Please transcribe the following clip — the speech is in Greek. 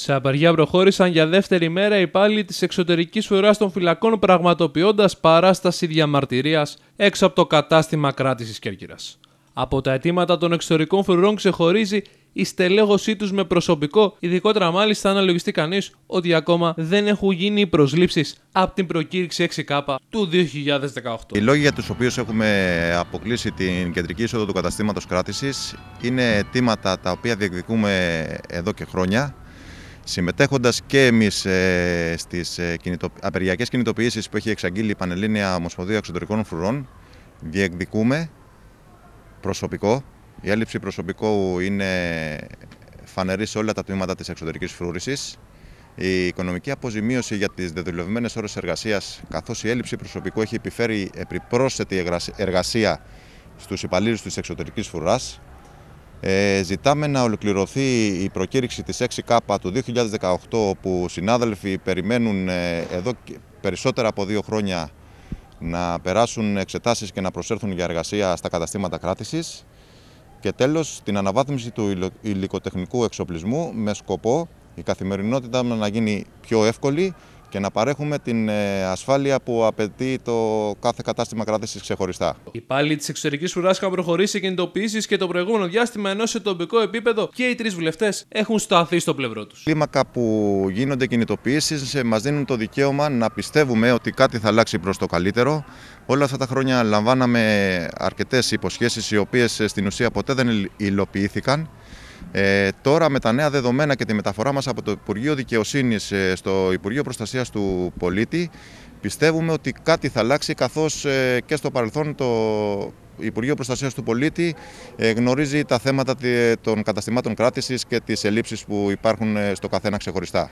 Σε απεργία προχώρησαν για δεύτερη μέρα οι υπάλληλοι της εξωτερικής φορά των φυλακών, πραγματοποιώντας παράσταση διαμαρτυρίας έξω από το κατάστημα κράτησης Κέρκυρας. Από τα αιτήματα των εξωτερικών φρουρών ξεχωρίζει η στελέχωσή τους με προσωπικό, ειδικότερα μάλιστα αν λογιστεί κανείς ότι ακόμα δεν έχουν γίνει οι προσλήψεις από την προκήρυξη 6K του 2018. Οι λόγοι για τους οποίους έχουμε αποκλείσει την κεντρική είσοδο του καταστήματος κράτησης είναι αιτήματα τα οποία διεκδικούμε εδώ και χρόνια. Συμμετέχοντας και εμείς ε, στις ε, κινητοποιήσεις που έχει εξαγγείλει η Πανελλήνια Ομοσπονδία Εξωτερικών Φρουρών, διεκδικούμε προσωπικό. Η έλλειψη προσωπικού είναι φανερή σε όλα τα τμήματα της εξωτερικής φρούρησης. Η οικονομική αποζημίωση για τις δεδουλευμένες ώρες εργασίας, καθώς η έλλειψη προσωπικού έχει επιφέρει επιπρόσθετη εργασία στους υπαλλήλους της εξωτερικής φρουράς, ε, ζητάμε να ολοκληρωθεί η προκήρυξη της 6K του 2018 που συνάδελφοι περιμένουν ε, εδώ περισσότερα από δύο χρόνια να περάσουν εξετάσεις και να προσέρθουν για εργασία στα καταστήματα κράτησης και τέλος την αναβάθμιση του υλικοτεχνικού εξοπλισμού με σκοπό η καθημερινότητα να γίνει πιο εύκολη και να παρέχουμε την ε, ασφάλεια που απαιτεί το κάθε κατάστημα κράτησης ξεχωριστά. Οι πάλι της εξωτερικής ουράς είχαν προχωρήσει κινητοποιήσεις και το προηγούμενο διάστημα, ενώ σε τοπικό επίπεδο και οι τρεις βουλευτές έχουν σταθεί στο πλευρό τους. Κλίμακα που γίνονται κινητοποιήσεις μας δίνουν το δικαίωμα να πιστεύουμε ότι κάτι θα αλλάξει προς το καλύτερο. Όλα αυτά τα χρόνια λαμβάναμε αρκετές υποσχέσεις, οι οποίες ε, στην ουσία ποτέ δεν υλοποιήθηκαν. Ε, τώρα με τα νέα δεδομένα και τη μεταφορά μας από το Υπουργείο Δικαιοσύνης ε, στο Υπουργείο Προστασίας του Πολίτη πιστεύουμε ότι κάτι θα αλλάξει καθώς ε, και στο παρελθόν το Υπουργείο Προστασίας του Πολίτη γνωρίζει τα θέματα των καταστημάτων κράτησης και τις ελλείψεις που υπάρχουν στο καθένα ξεχωριστά.